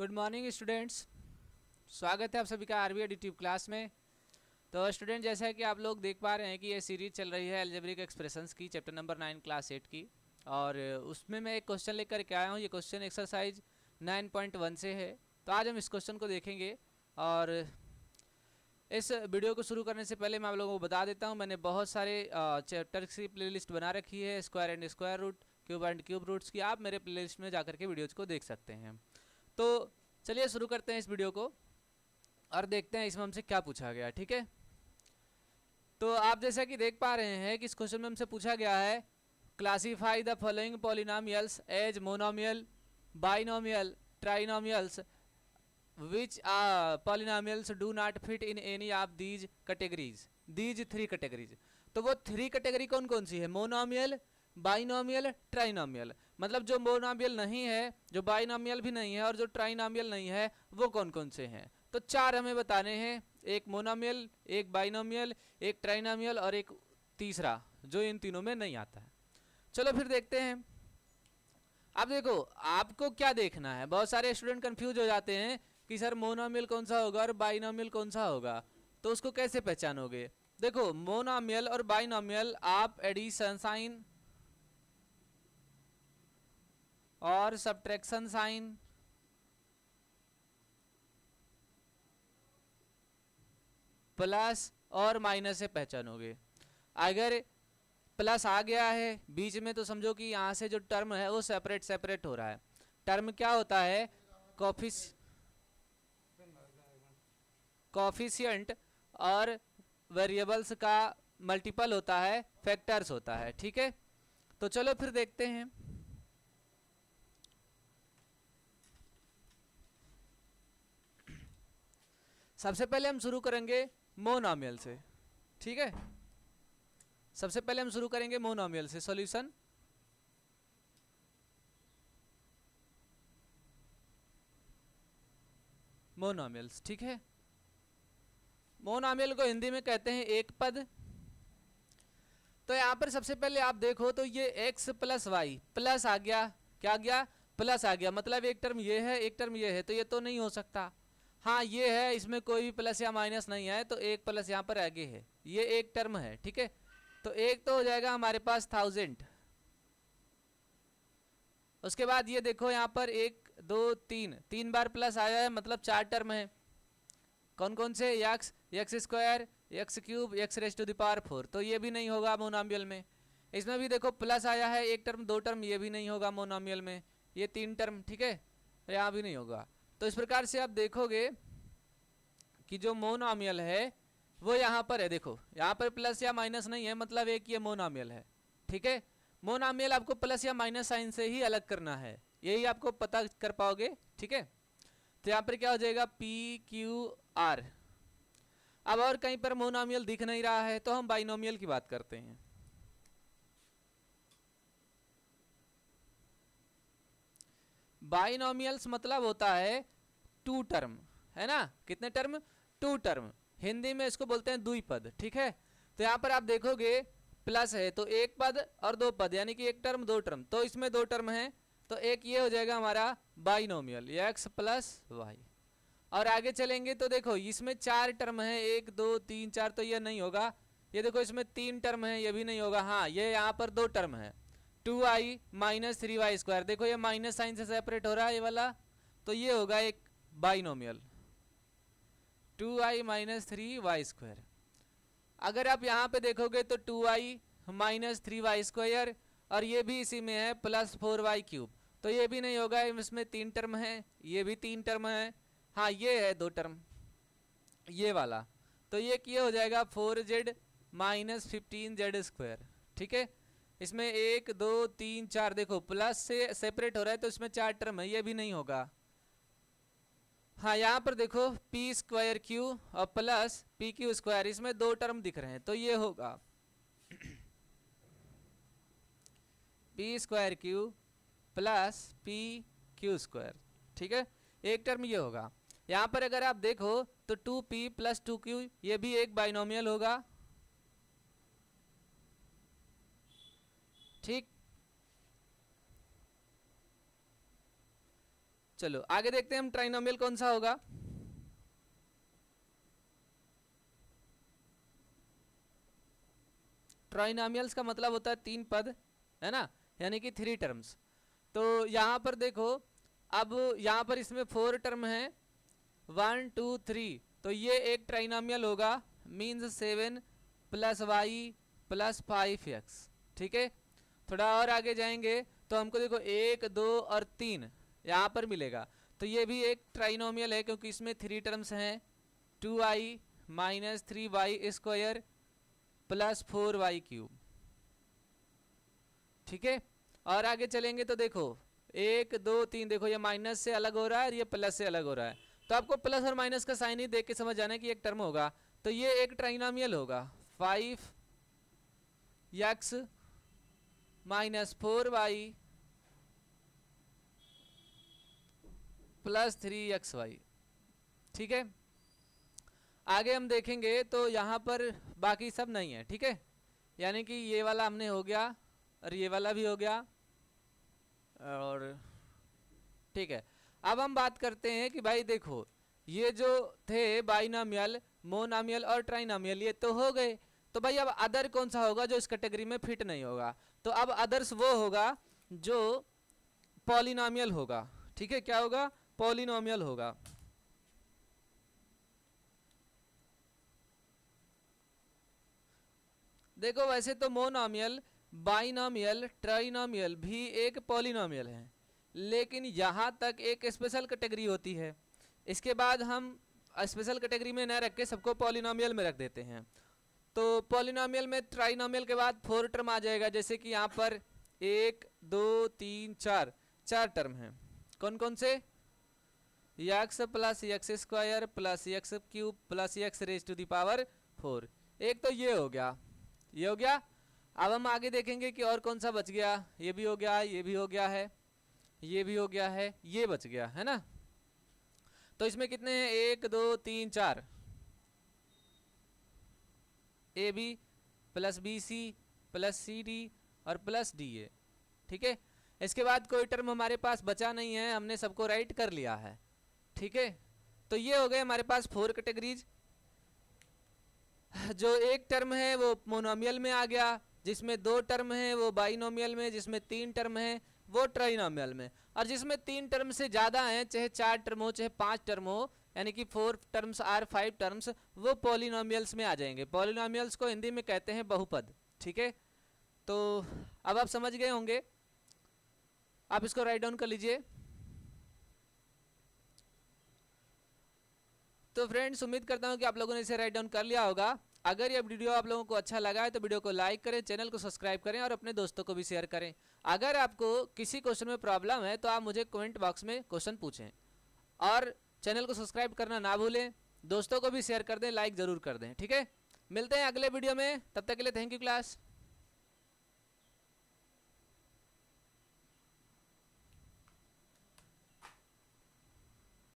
good morning students स्वागत है आप सभी का आर बी एडिटिव क्लास में तो स्टूडेंट जैसा कि आप लोग देख पा रहे हैं कि ये सीरीज चल रही है एल्जेब्रिक एक्सप्रेशंस की chapter number nine class eight की और उसमें मैं एक क्वेश्चन लेकर के आया हूँ ये question exercise nine point one से है तो आज हम इस क्वेश्चन को देखेंगे और इस वीडियो को शुरू करने से पहले मैं आप लोगों को बता देता हूँ मैंने बहुत सारे चैप्टर्स की लिस्ट बना रखी है square and square root cube and cube roots की आप मेरे लिस्ट में जाकर के वीडियोज़ को देख सकते हैं तो चलिए शुरू करते हैं इस वीडियो को और देखते हैं इसमें हमसे क्या पूछा गया ठीक है तो आप जैसा कि देख पा रहे हैं कि इस क्वेश्चन में हमसे पूछा गया है classify the following polynomials as monomial binomial trinomials which uh, do not fit in any of these categories these three categories तो वो थ्री कैटेगरी कौन कौन सी है मोनोमियल बाइनोमियल ट्राइनोमियल मतलब जो मोनामियल नहीं है जो बाइनामियल भी नहीं है और जो ट्राइनामियल नहीं है वो कौन कौन से हैं तो चार हमें बताने हैं एक मोनामियल एक बाइनामियल एक ट्राइनामियल और एक तीसरा जो इन तीनों में नहीं आता है चलो फिर देखते हैं अब देखो आपको क्या देखना है बहुत सारे स्टूडेंट कन्फ्यूज हो जाते हैं कि सर मोनामियल कौन सा होगा और बाइनामियल कौन सा होगा तो उसको कैसे पहचानोगे देखो मोनामियल और बाइनामियल आप एडिशन साइन और सब्ट्रैक्शन साइन प्लस और माइनस से पहचानोगे अगर प्लस आ गया है बीच में तो समझो कि यहाँ से जो टर्म है वो सेपरेट सेपरेट हो रहा है टर्म क्या होता है कॉफिस कॉफिशियंट और वेरिएबल्स का मल्टीपल होता है फैक्टर्स होता है ठीक है तो चलो फिर देखते हैं सबसे पहले हम शुरू करेंगे मोनोमियल से ठीक है सबसे पहले हम शुरू करेंगे मोनोमियल से सॉल्यूशन मोनामियल्स ठीक है मोनोमियल को हिंदी में कहते हैं एक पद तो यहां पर सबसे पहले आप देखो तो ये x प्लस वाई प्लस आ गया क्या आ गया प्लस आ गया मतलब एक टर्म ये है एक टर्म ये है तो ये तो नहीं हो सकता हाँ ये है इसमें कोई भी प्लस या माइनस नहीं है तो एक प्लस यहाँ पर आगे है ये एक टर्म है ठीक है तो एक तो हो जाएगा हमारे पास थाउजेंड उसके बाद ये देखो यहाँ पर एक दो तीन तीन बार प्लस आया है मतलब चार टर्म है कौन कौन से X X square X cube X raise to the power four तो ये भी नहीं होगा मोनामियल में इसमें भी देखो प्लस आया है एक टर्म दो टर्म ये भी नहीं होगा मोनामियल में ये तीन टर्म ठीक है यहाँ भी नहीं होगा तो इस प्रकार से आप देखोगे कि जो मोनोमियल है वो यहाँ पर है देखो यहाँ पर प्लस या माइनस नहीं है मतलब एक ये मोनोमियल है ठीक है मोनोमियल आपको प्लस या माइनस साइन से ही अलग करना है यही आपको पता कर पाओगे ठीक है तो यहाँ पर क्या हो जाएगा पी क्यू आर अब और कहीं पर मोनोमियल दिख नहीं रहा है तो हम बाइनोमियल की बात करते हैं बाइनोमियल्स मतलब होता है टू टर्म है ना कितने टर्म टू टर्म हिंदी में इसको बोलते हैं दुई पद ठीक है तो यहाँ पर आप देखोगे प्लस है तो एक पद और दो पद यानी कि एक टर्म दो टर्म तो इसमें दो टर्म है तो एक ये हो जाएगा हमारा बाइनोमियल एक्स प्लस वाई और आगे चलेंगे तो देखो इसमें चार टर्म है एक दो तीन चार तो यह नहीं होगा ये देखो इसमें तीन टर्म है यह भी नहीं होगा हाँ ये यहाँ पर दो टर्म है two I minus three Y square देखो ये माइनस साइन से सेपरेट हो रहा है ये वाला तो ये होगा एक binomial two I minus three Y square अगर आप यहाँ पे देखोगे तो two I minus three Y square और ये भी इसी में है प्लस फोर वाई क्यूब तो ये भी नहीं होगा इसमें तीन टर्म है ये भी तीन टर्म है हाँ ये है दो टर्म ये वाला तो ये क्या हो जाएगा four Z minus fifteen Z square ठीक है इसमें एक दो तीन चार देखो प्लस से सेपरेट हो रहा है तो इसमें चार टर्म है ये भी नहीं होगा हाँ यहाँ पर देखो पी स्क्वायर क्यू और प्लस पी क्यू स्क्वायर इसमें दो टर्म दिख रहे हैं तो ये होगा P square Q plus P Q square ठीक है एक टर्म ये होगा यहाँ पर अगर आप देखो तो two P plus two Q ये भी एक बाइनोमियल होगा ठीक चलो आगे देखते हैं हम ट्राइनोमियल कौन सा होगा ट्राइनोमियल्स का मतलब होता है तीन पद है ना यानी कि थ्री टर्म्स तो यहां पर देखो अब यहां पर इसमें फोर टर्म है वन टू थ्री तो ये एक ट्राइनोमियल होगा means seven plus Y plus five X ठीक है थोड़ा और आगे जाएंगे तो हमको देखो एक दो और तीन यहाँ पर मिलेगा तो ये भी एक ट्राइनोमियल है क्योंकि इसमें थ्री टर्म्स हैं two I minus three Y square plus four Y cube ठीक है और आगे चलेंगे तो देखो एक दो तीन देखो ये माइनस से अलग हो रहा है और ये प्लस से अलग हो रहा है तो आपको प्लस और माइनस का साइन ही देख के समझ जाना है कि एक टर्म होगा तो ये एक ट्राइनोमियल होगा five X minus four Y plus three X Y ठीक है आगे हम देखेंगे तो यहाँ पर बाकी सब नहीं है ठीक है यानी कि ये वाला हमने हो गया और ये वाला भी हो गया और ठीक है अब हम बात करते हैं कि भाई देखो ये जो थे बाइनामियल मोनामियल और ट्राइनामियल ये तो हो गए तो भाई अब अदर कौन सा होगा जो इस कैटेगरी में फिट नहीं होगा तो अब अदर्स वो होगा जो पॉलिनामियल होगा ठीक है क्या होगा पॉलिनोमियल होगा देखो वैसे तो मोनोमियल बाइनोमियल ट्राइनोमियल भी एक पॉलिनोमियल है लेकिन यहाँ तक एक स्पेशल कैटेगरी होती है इसके बाद हम स्पेशल कैटेगरी में न रख के सबको पॉलिनोमियल में रख देते हैं तो पॉलिनोमियल में ट्राइनोमियल के बाद फोर टर्म आ जाएगा जैसे कि यहाँ पर एक दो तीन चार चार टर्म हैं कौन कौन से X plus X square plus X cube plus X raise to the power four एक तो ये हो गया ये हो गया अब हम आगे देखेंगे कि और कौन सा बच गया ये भी हो गया ये भी हो गया है ये भी हो गया है ये बच गया है ना तो इसमें कितने हैं एक दो तीन चार A B plus B C plus C D और प्लस डी ए ठीक है इसके बाद कोई टर्म हमारे पास बचा नहीं है हमने सबको राइट कर लिया है ठीक है तो ये हो गए हमारे पास फोर कैटेगरीज जो एक टर्म है वो मोनोमियल में आ गया जिसमें दो टर्म है वो बाइनोमियल में जिसमें तीन टर्म है वो ट्राइनोमियल में और जिसमें तीन टर्म से ज़्यादा हैं चाहे चार टर्म हो चाहे पांच टर्म हो यानी कि four terms or five terms वो पोलिनोमियल्स में आ जाएंगे पोलिनोमियल्स को हिंदी में कहते हैं बहुपद ठीक है तो अब आप समझ गए होंगे आप इसको राइट डाउन कर लीजिए तो फ्रेंड्स उम्मीद करता हूँ कि आप लोगों ने इसे राइट डाउन कर लिया होगा अगर ये वीडियो आप लोगों को अच्छा लगा है तो वीडियो को लाइक करें चैनल को सब्सक्राइब करें और अपने दोस्तों को भी शेयर करें अगर आपको किसी क्वेश्चन में प्रॉब्लम है तो आप मुझे कमेंट बॉक्स में क्वेश्चन पूछें और चैनल को सब्सक्राइब करना ना भूलें दोस्तों को भी शेयर कर दें लाइक ज़रूर कर दें ठीक है मिलते हैं अगले वीडियो में तब तक के लिए थैंक यू क्लास